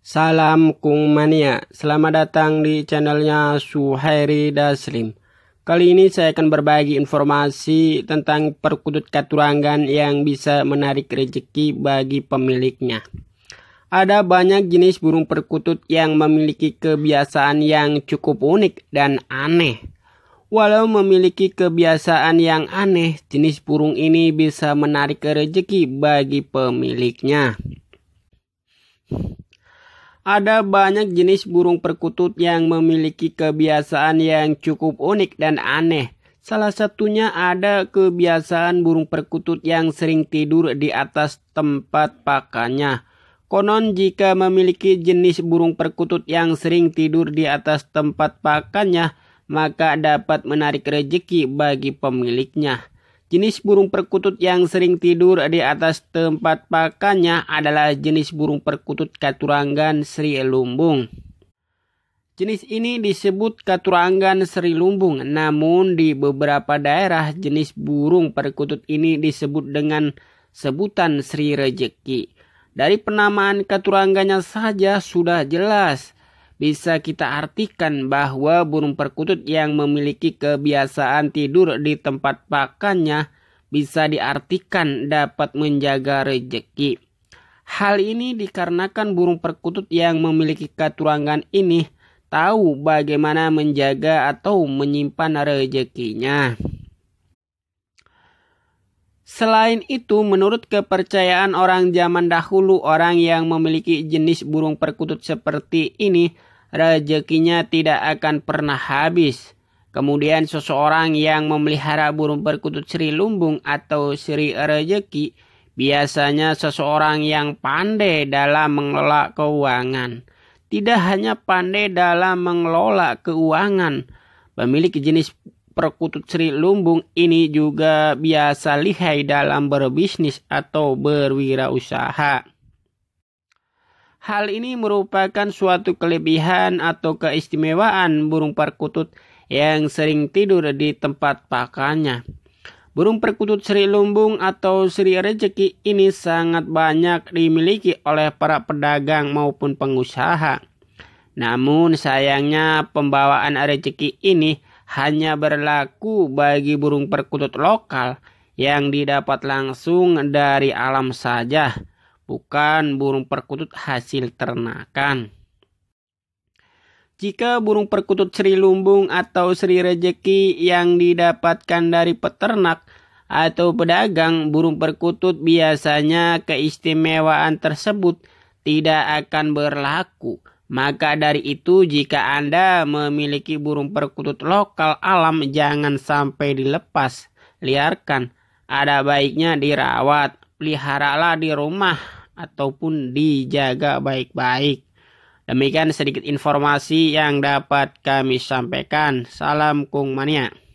Salam Kung Mania, selamat datang di channelnya Suhairi Daslim. Kali ini saya akan berbagi informasi tentang perkutut katurangan yang bisa menarik rezeki bagi pemiliknya. Ada banyak jenis burung perkutut yang memiliki kebiasaan yang cukup unik dan aneh. Walau memiliki kebiasaan yang aneh, jenis burung ini bisa menarik rezeki bagi pemiliknya. Ada banyak jenis burung perkutut yang memiliki kebiasaan yang cukup unik dan aneh. Salah satunya ada kebiasaan burung perkutut yang sering tidur di atas tempat pakannya. Konon jika memiliki jenis burung perkutut yang sering tidur di atas tempat pakannya, maka dapat menarik rezeki bagi pemiliknya. Jenis burung perkutut yang sering tidur di atas tempat pakannya adalah jenis burung perkutut katuranggan Sri Lumbung. Jenis ini disebut katuranggan Sri Lumbung, namun di beberapa daerah jenis burung perkutut ini disebut dengan sebutan Sri Rejeki. Dari penamaan katurangganya saja sudah jelas bisa kita artikan bahwa burung perkutut yang memiliki kebiasaan tidur di tempat pakannya bisa diartikan dapat menjaga rejeki. Hal ini dikarenakan burung perkutut yang memiliki katurangan ini tahu bagaimana menjaga atau menyimpan rejekinya. Selain itu, menurut kepercayaan orang zaman dahulu, orang yang memiliki jenis burung perkutut seperti ini rezekinya tidak akan pernah habis. Kemudian seseorang yang memelihara burung perkutut Sri Lumbung atau Sri Rejeki biasanya seseorang yang pandai dalam mengelola keuangan. Tidak hanya pandai dalam mengelola keuangan, pemilik jenis perkutut Sri Lumbung ini juga biasa lihai dalam berbisnis atau berwirausaha. Hal ini merupakan suatu kelebihan atau keistimewaan burung perkutut yang sering tidur di tempat pakannya. Burung perkutut Sri Lumbung atau Sri Rejeki ini sangat banyak dimiliki oleh para pedagang maupun pengusaha. Namun sayangnya pembawaan rejeki ini hanya berlaku bagi burung perkutut lokal yang didapat langsung dari alam saja bukan burung perkutut hasil ternakan. Jika burung perkutut Sri Lumbung atau Sri Rejeki yang didapatkan dari peternak atau pedagang, burung perkutut biasanya keistimewaan tersebut tidak akan berlaku. Maka dari itu, jika Anda memiliki burung perkutut lokal alam, jangan sampai dilepas, liarkan. Ada baiknya dirawat, peliharalah di rumah ataupun dijaga baik-baik. Demikian sedikit informasi yang dapat kami sampaikan. Salam Kung Mania.